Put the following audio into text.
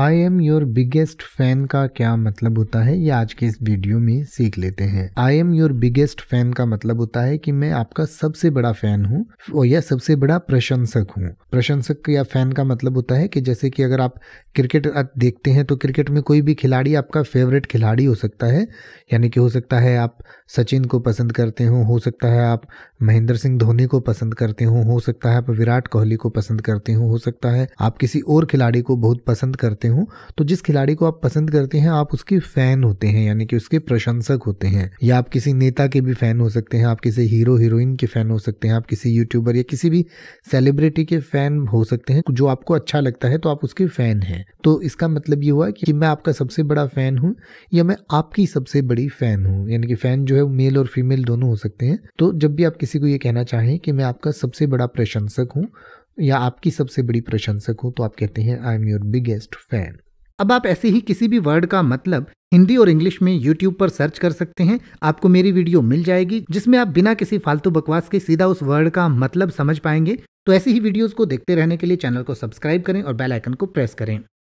I am your biggest fan का क्या मतलब होता है ये आज के इस वीडियो में सीख लेते हैं I am your biggest fan का मतलब होता है कि मैं आपका सबसे बड़ा फैन हूँ या सबसे बड़ा प्रशंसक हूँ प्रशंसक या फैन का मतलब होता है कि जैसे कि अगर आप क्रिकेट देखते हैं तो क्रिकेट में कोई भी खिलाड़ी आपका फेवरेट खिलाड़ी हो सकता है यानी कि हो सकता है आप सचिन को पसंद करते हो सकता है आप महेंद्र सिंह धोनी को पसंद करते हो हो सकता है आप विराट कोहली को पसंद करते हो हो सकता है आप किसी और खिलाड़ी को बहुत पसंद करते हो तो जिस खिलाड़ी को आप पसंद करते हैं आप उसके फैन होते हैं यानी कि उसके प्रशंसक होते हैं या आप किसी नेता के भी फैन हो सकते हैं आप किसी हीरो हीरोइन के फैन हो सकते हैं आप किसी यूट्यूबर या किसी भी सेलिब्रिटी के फैन हो सकते हैं जो आपको अच्छा लगता है तो आप उसके फैन हैं तो इसका मतलब ये हुआ कि मैं आपका सबसे बड़ा फैन हूँ या मैं आपकी सबसे बड़ी फैन हूँ यानी कि फैन जो है मेल और फीमेल दोनों हो सकते हैं तो जब भी आप किसी किसी को ये कहना चाहें कि मैं आपका सबसे बड़ा प्रशंसक हूँ या आपकी सबसे बड़ी प्रशंसक हूँ तो आप कहते हैं I am your biggest fan अब आप ऐसे ही किसी भी वर्ड का मतलब हिंदी और इंग्लिश में यूट्यूब पर सर्च कर सकते हैं आपको मेरी वीडियो मिल जाएगी जिसमें आप बिना किसी फालतू बकवास के सीधा उस वर्ड का मतलब समझ पाएंगे तो ऐसी ही वीडियोस को देखते रहने के लिए चैनल को सब्सक्राइब करें और बेल आइकन को प्रेस करें